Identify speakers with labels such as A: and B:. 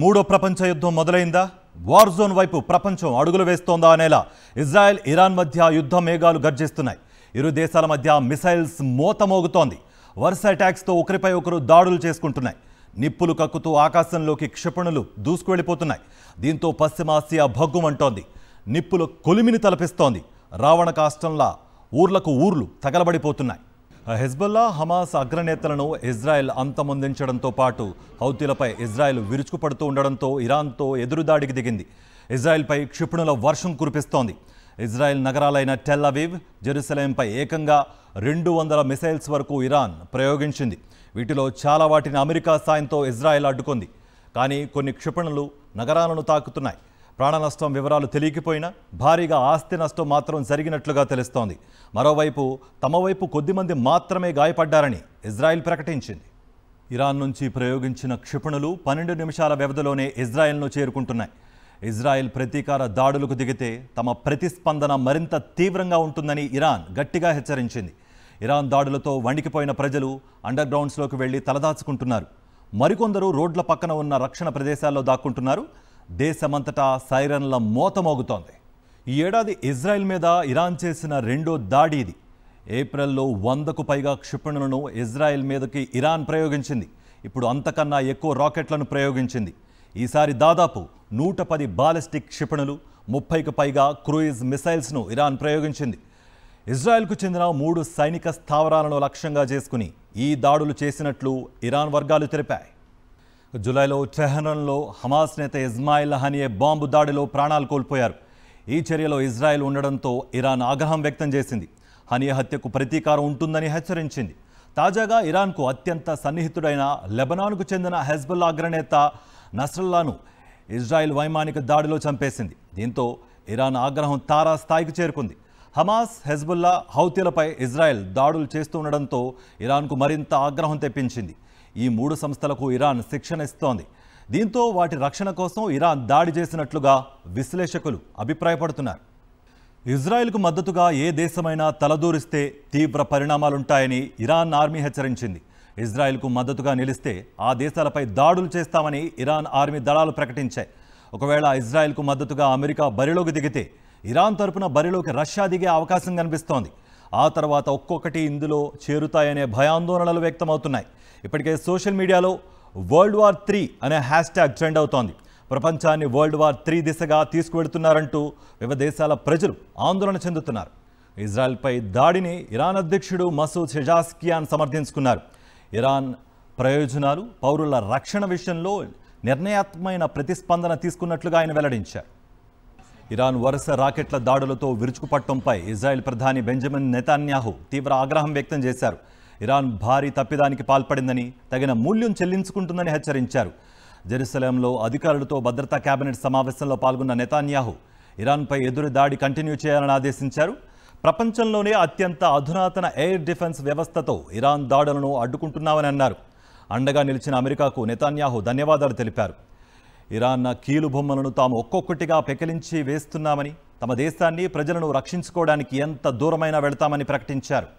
A: మూడో ప్రపంచ యుద్ధం మొదలైందా వార్ జోన్ వైపు ప్రపంచం అడుగులు వేస్తోందా అనేలా ఇజ్రాయెల్ ఇరాన్ మధ్య యుద్ధ మేఘాలు గర్జిస్తున్నాయి ఇరు దేశాల మధ్య మిసైల్స్ మోతమోగుతోంది మోగుతోంది వరుస అటాక్స్తో ఒకరిపై ఒకరు దాడులు చేసుకుంటున్నాయి నిప్పులు కక్కుతూ ఆకాశంలోకి క్షిపణులు దూసుకువెళ్ళిపోతున్నాయి దీంతో పశ్చిమాసియా భగ్గుమంటోంది నిప్పుల కొలిమిని తలపిస్తోంది రావణ కాష్టంలా ఊర్లకు ఊర్లు తగలబడిపోతున్నాయి హెజ్బల్లా హమాస్ అగ్రనేతలను ఇజ్రాయెల్ అంతమొందించడంతో పాటు హౌతీలపై ఇజ్రాయెల్ విరుచుకుపడుతూ ఉండడంతో ఇరాన్తో ఎదురుదాడికి దిగింది ఇజ్రాయెల్పై క్షిపణుల వర్షం కురిపిస్తోంది ఇజ్రాయెల్ నగరాలైన టెల్ అవీవ్ జెరూసలేంపై ఏకంగా రెండు వందల మిసైల్స్ వరకు ఇరాన్ ప్రయోగించింది వీటిలో చాలా వాటిని అమెరికా సాయంతో ఇజ్రాయెల్ అడ్డుకుంది కానీ కొన్ని క్షిపణులు నగరాలను తాకుతున్నాయి ప్రాణ నష్టం వివరాలు తెలియకపోయినా భారీగా ఆస్తి నష్టం మాత్రం జరిగినట్లుగా తెలుస్తోంది మరోవైపు తమ వైపు కొద్దిమంది మాత్రమే గాయపడ్డారని ఇజ్రాయెల్ ప్రకటించింది ఇరాన్ నుంచి ప్రయోగించిన క్షిపణులు పన్నెండు నిమిషాల వ్యవధిలోనే ఇజ్రాయెల్ను చేరుకుంటున్నాయి ఇజ్రాయెల్ ప్రతీకార దాడులకు దిగితే తమ ప్రతిస్పందన మరింత తీవ్రంగా ఉంటుందని ఇరాన్ గట్టిగా హెచ్చరించింది ఇరాన్ దాడులతో వణికిపోయిన ప్రజలు అండర్గ్రౌండ్స్లోకి వెళ్లి తలదాచుకుంటున్నారు మరికొందరు రోడ్ల పక్కన ఉన్న రక్షణ ప్రదేశాల్లో దాక్కుంటున్నారు దేశమంతటా సైరన్ల మోత మోగుతోంది ఈ ఏడాది ఇజ్రాయెల్ మీద ఇరాన్ చేసిన రెండో దాడి ఇది ఏప్రిల్లో వందకు పైగా క్షిపణులను ఇజ్రాయెల్ మీదకి ఇరాన్ ప్రయోగించింది ఇప్పుడు అంతకన్నా ఎక్కువ రాకెట్లను ప్రయోగించింది ఈసారి దాదాపు నూట పది బాలిస్టిక్ క్షిపణులు ముప్పైకి పైగా క్రూయిజ్ మిసైల్స్ను ఇరాన్ ప్రయోగించింది ఇజ్రాయెల్కు చెందిన మూడు సైనిక స్థావరాలను లక్ష్యంగా చేసుకుని ఈ దాడులు చేసినట్లు ఇరాన్ వర్గాలు తెలిపాయి జులైలో టెహరన్లో హమాస్ నేత ఇజ్మాయిల్ హనియే బాంబు దాడిలో ప్రాణాలు కోల్పోయారు ఈ చర్యలో ఇజ్రాయెల్ ఉండడంతో ఇరాన్ ఆగ్రహం వ్యక్తం చేసింది హనియే హత్యకు ప్రతీకారం ఉంటుందని హెచ్చరించింది తాజాగా ఇరాన్కు అత్యంత సన్నిహితుడైన లెబనాన్కు చెందిన హెజ్బుల్ అగ్రనేత నస్రల్లాను ఇజ్రాయెల్ వైమానిక దాడిలో చంపేసింది దీంతో ఇరాన్ ఆగ్రహం తారా స్థాయికి చేరుకుంది హమాస్ హెజ్బుల్లా హౌతీలపై ఇజ్రాయెల్ దాడులు చేస్తుండడంతో ఇరాన్కు మరింత ఆగ్రహం తెప్పించింది ఈ మూడు సంస్థలకు ఇరాన్ శిక్షణ ఇస్తోంది దీంతో వాటి రక్షణ కోసం ఇరాన్ దాడి చేసినట్లుగా విశ్లేషకులు అభిప్రాయపడుతున్నారు ఇజ్రాయెల్కు మద్దతుగా ఏ దేశమైనా తలదూరిస్తే తీవ్ర పరిణామాలుంటాయని ఇరాన్ ఆర్మీ హెచ్చరించింది ఇజ్రాయెల్కు మద్దతుగా నిలిస్తే ఆ దేశాలపై దాడులు చేస్తామని ఇరాన్ ఆర్మీ దళాలు ప్రకటించాయి ఒకవేళ ఇజ్రాయెల్కు మద్దతుగా అమెరికా బరిలోకి దిగితే ఇరాన్ తరపున బరిలోకి రష్యా దిగే అవకాశం కనిపిస్తోంది ఆ తర్వాత ఒక్కొక్కటి ఇందులో చేరుతాయనే భయాందోళనలు వ్యక్తమవుతున్నాయి ఇప్పటికే సోషల్ మీడియాలో వరల్డ్ వార్ త్రీ అనే హ్యాష్ ట్యాగ్ ట్రెండ్ అవుతోంది ప్రపంచాన్ని వరల్డ్ వార్ త్రీ దిశగా తీసుకువెడుతున్నారంటూ వివిధ దేశాల ప్రజలు ఆందోళన చెందుతున్నారు ఇజ్రాయెల్పై దాడిని ఇరాన్ అధ్యక్షుడు మసూద్ షెజాస్కియాన్ సమర్థించుకున్నారు ఇరాన్ ప్రయోజనాలు పౌరుల రక్షణ విషయంలో నిర్ణయాత్మైన ప్రతిస్పందన తీసుకున్నట్లుగా ఆయన వెల్లడించారు ఇరాన్ వరుస రాకెట్ల దాడులతో విరుచుకుపట్టడంపై ఇజ్రాయెల్ ప్రధాని బెంజమిన్ నెతాన్యాహు తీవ్ర ఆగ్రహం వ్యక్తం చేశారు ఇరాన్ భారీ తప్పిదానికి పాల్పడిందని తగిన మూల్యం చెల్లించుకుంటుందని హెచ్చరించారు జెరూసలేంలో అధికారులతో భద్రతా కేబినెట్ సమావేశంలో పాల్గొన్న నెతాన్యాహు ఇరాన్పై ఎదురు దాడి కంటిన్యూ చేయాలని ఆదేశించారు ప్రపంచంలోనే అత్యంత అధునాతన ఎయిర్ డిఫెన్స్ వ్యవస్థతో ఇరాన్ దాడులను అడ్డుకుంటున్నామని అన్నారు అండగా నిలిచిన అమెరికాకు నెతాన్యాహు ధన్యవాదాలు తెలిపారు ఇరాన్న కీలుబొమ్మలను తాము ఒక్కొక్కటిగా పెకిలించి వేస్తున్నామని తమ దేశాన్ని ప్రజలను రక్షించుకోవడానికి ఎంత దూరమైనా వెళతామని ప్రకటించారు